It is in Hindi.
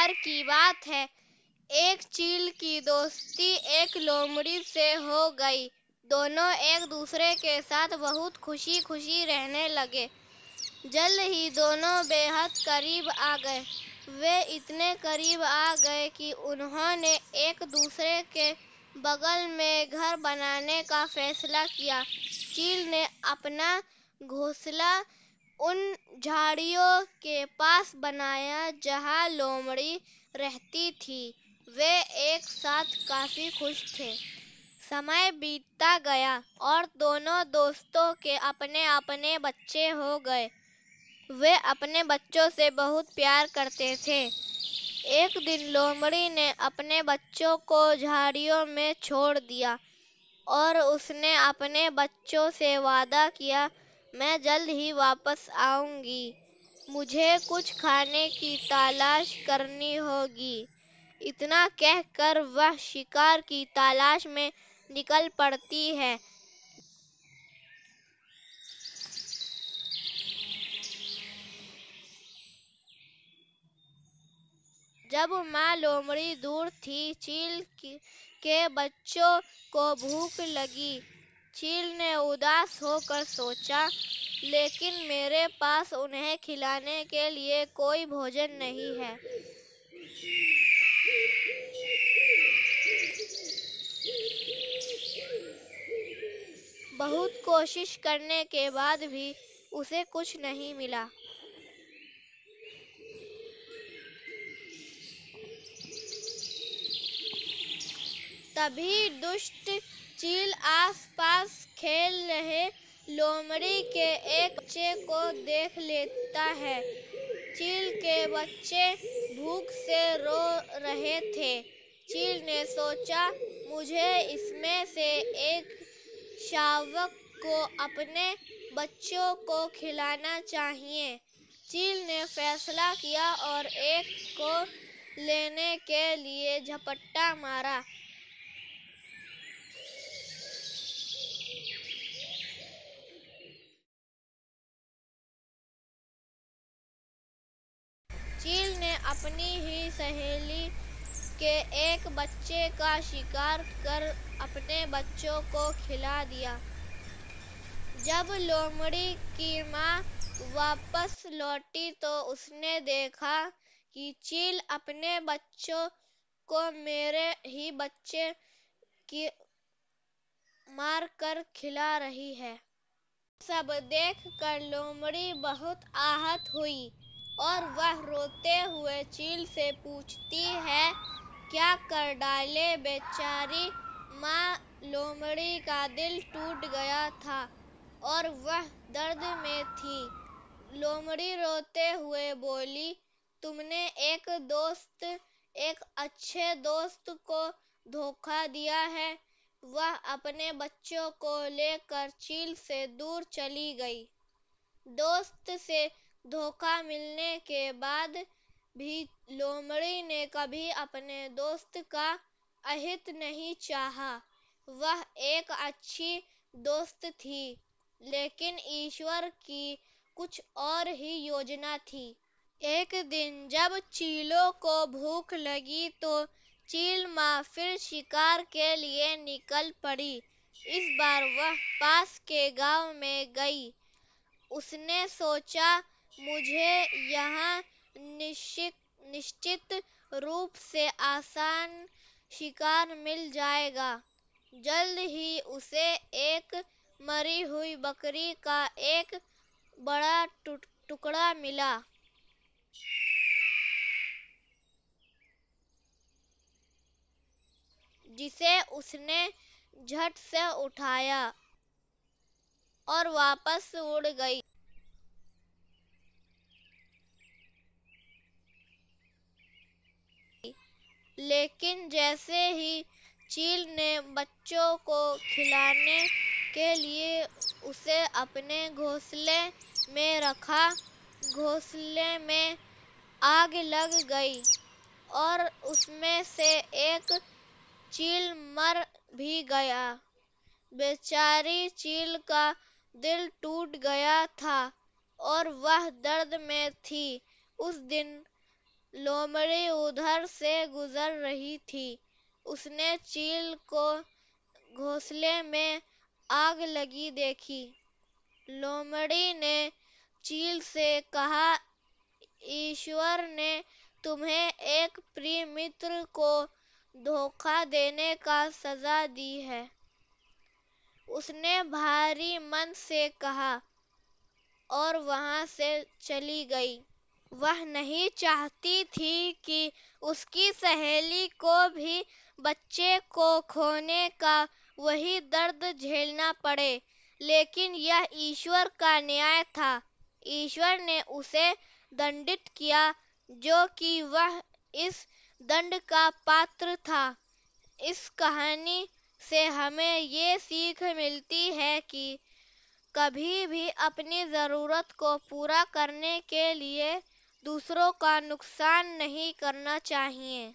प्यार की बात है एक चील की दोस्ती एक लोमड़ी से हो गई दोनों एक दूसरे के साथ बहुत खुशी खुशी रहने लगे जल्द ही दोनों बेहद करीब आ गए वे इतने करीब आ गए कि उन्होंने एक दूसरे के बगल में घर बनाने का फैसला किया चील ने अपना घोंसला उन झाड़ियों के पास बनाया जहां लोमड़ी रहती थी वे एक साथ काफी खुश थे समय बीतता गया और दोनों दोस्तों के अपने अपने बच्चे हो गए वे अपने बच्चों से बहुत प्यार करते थे एक दिन लोमड़ी ने अपने बच्चों को झाड़ियों में छोड़ दिया और उसने अपने बच्चों से वादा किया मैं जल्द ही वापस आऊँगी मुझे कुछ खाने की तलाश करनी होगी इतना कह कर वह शिकार की तलाश में निकल पड़ती है जब माँ लोमड़ी दूर थी चील के बच्चों को भूख लगी चील ने उदास होकर सोचा लेकिन मेरे पास उन्हें खिलाने के लिए कोई भोजन नहीं है बहुत कोशिश करने के बाद भी उसे कुछ नहीं मिला तभी दुष्ट चील आसपास खेल रहे लोमड़ी के एक बच्चे को देख लेता है चील के बच्चे भूख से रो रहे थे चील ने सोचा मुझे इसमें से एक शावक को अपने बच्चों को खिलाना चाहिए चील ने फैसला किया और एक को लेने के लिए झपट्टा मारा अपनी ही सहेली के एक बच्चे का शिकार कर अपने बच्चों को खिला दिया जब लोमड़ी की माँ वापस लौटी तो उसने देखा कि चील अपने बच्चों को मेरे ही बच्चे की मार कर खिला रही है सब देख कर लोमड़ी बहुत आहत हुई और वह रोते हुए चील से पूछती है क्या कर डाले बेचारी माँ लोमड़ी का दिल टूट गया था और वह दर्द में थी लोमड़ी रोते हुए बोली तुमने एक दोस्त एक अच्छे दोस्त को धोखा दिया है वह अपने बच्चों को लेकर चील से दूर चली गई दोस्त से धोखा मिलने के बाद भी लोमड़ी ने कभी अपने दोस्त का अहित नहीं चाहा वह एक अच्छी दोस्त थी लेकिन ईश्वर की कुछ और ही योजना थी एक दिन जब चीलों को भूख लगी तो चील माँ फिर शिकार के लिए निकल पड़ी इस बार वह पास के गांव में गई उसने सोचा मुझे यह निश्चित निश्चित रूप से आसान शिकार मिल जाएगा जल्द ही उसे एक मरी हुई बकरी का एक बड़ा टुकड़ा मिला जिसे उसने झट से उठाया और वापस उड़ गई लेकिन जैसे ही चील ने बच्चों को खिलाने के लिए उसे अपने घोंसले में रखा घोंसले में आग लग गई और उसमें से एक चील मर भी गया बेचारी चील का दिल टूट गया था और वह दर्द में थी उस दिन लोमड़ी उधर से गुजर रही थी उसने चील को घोंसले में आग लगी देखी लोमड़ी ने चील से कहा ईश्वर ने तुम्हें एक प्रिय मित्र को धोखा देने का सजा दी है उसने भारी मन से कहा और वहां से चली गई वह नहीं चाहती थी कि उसकी सहेली को भी बच्चे को खोने का वही दर्द झेलना पड़े लेकिन यह ईश्वर का न्याय था ईश्वर ने उसे दंडित किया जो कि वह इस दंड का पात्र था इस कहानी से हमें ये सीख मिलती है कि कभी भी अपनी ज़रूरत को पूरा करने के लिए दूसरों का नुकसान नहीं करना चाहिए